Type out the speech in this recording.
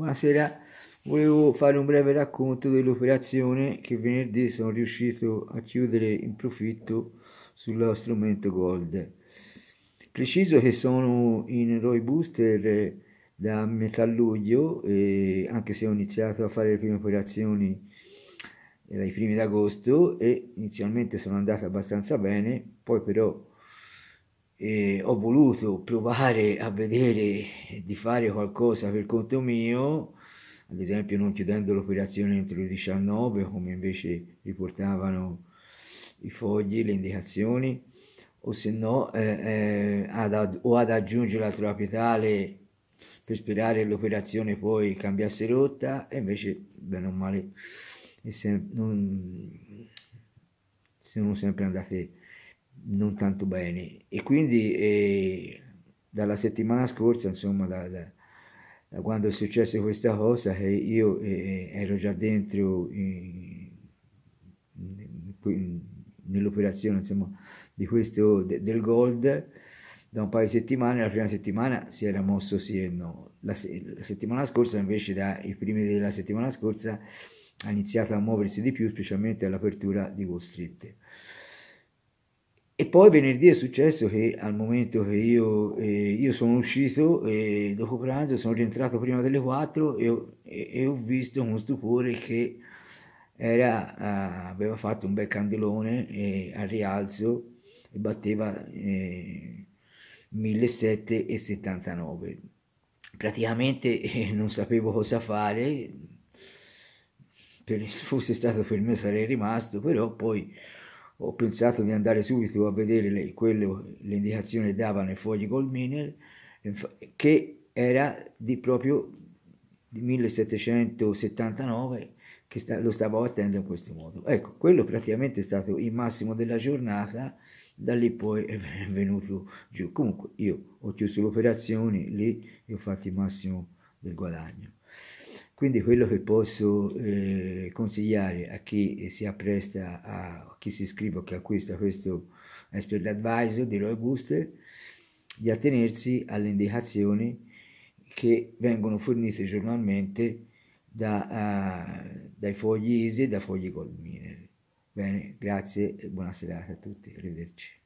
Buonasera, volevo fare un breve racconto dell'operazione che venerdì sono riuscito a chiudere in profitto sullo strumento Gold. Preciso che sono in Roy Booster da metà luglio, anche se ho iniziato a fare le prime operazioni eh, dai primi d'agosto e inizialmente sono andato abbastanza bene, poi però e ho voluto provare a vedere di fare qualcosa per conto mio, ad esempio non chiudendo l'operazione entro il 19 come invece riportavano i fogli, le indicazioni, o se no eh, eh, ad, o ad aggiungere la tropicale per sperare l'operazione poi cambiasse rotta e invece bene o male se, non, sono sempre andate non tanto bene e quindi eh, dalla settimana scorsa insomma da, da, da, quando è successa questa cosa che io eh, ero già dentro in, nell'operazione insomma di questo de, del gold da un paio di settimane la prima settimana si era mosso sì e no la, la settimana scorsa invece dai primi della settimana scorsa ha iniziato a muoversi di più specialmente all'apertura di Wall Street e poi venerdì è successo che al momento che io, eh, io sono uscito eh, dopo pranzo, sono rientrato prima delle 4 e, e, e ho visto con stupore che era, ah, aveva fatto un bel candelone eh, al rialzo e batteva 1779. Eh, Praticamente eh, non sapevo cosa fare, se fosse stato per me sarei rimasto, però poi ho pensato di andare subito a vedere le, quello, le indicazioni davano i fogli Goldminer, che era di proprio di 1779, che sta, lo stavo attendendo in questo modo. Ecco, quello praticamente è stato il massimo della giornata, da lì poi è venuto giù. Comunque io ho chiuso le operazioni lì e ho fatto il massimo del guadagno. Quindi quello che posso eh, consigliare a chi si appresta, a, a chi si iscrive o che acquista questo Expert Advisor di Roy Booster, di attenersi alle indicazioni che vengono fornite giornalmente da, uh, dai fogli ISE e da fogli Gold Miner. Bene, grazie e buona serata a tutti, arrivederci.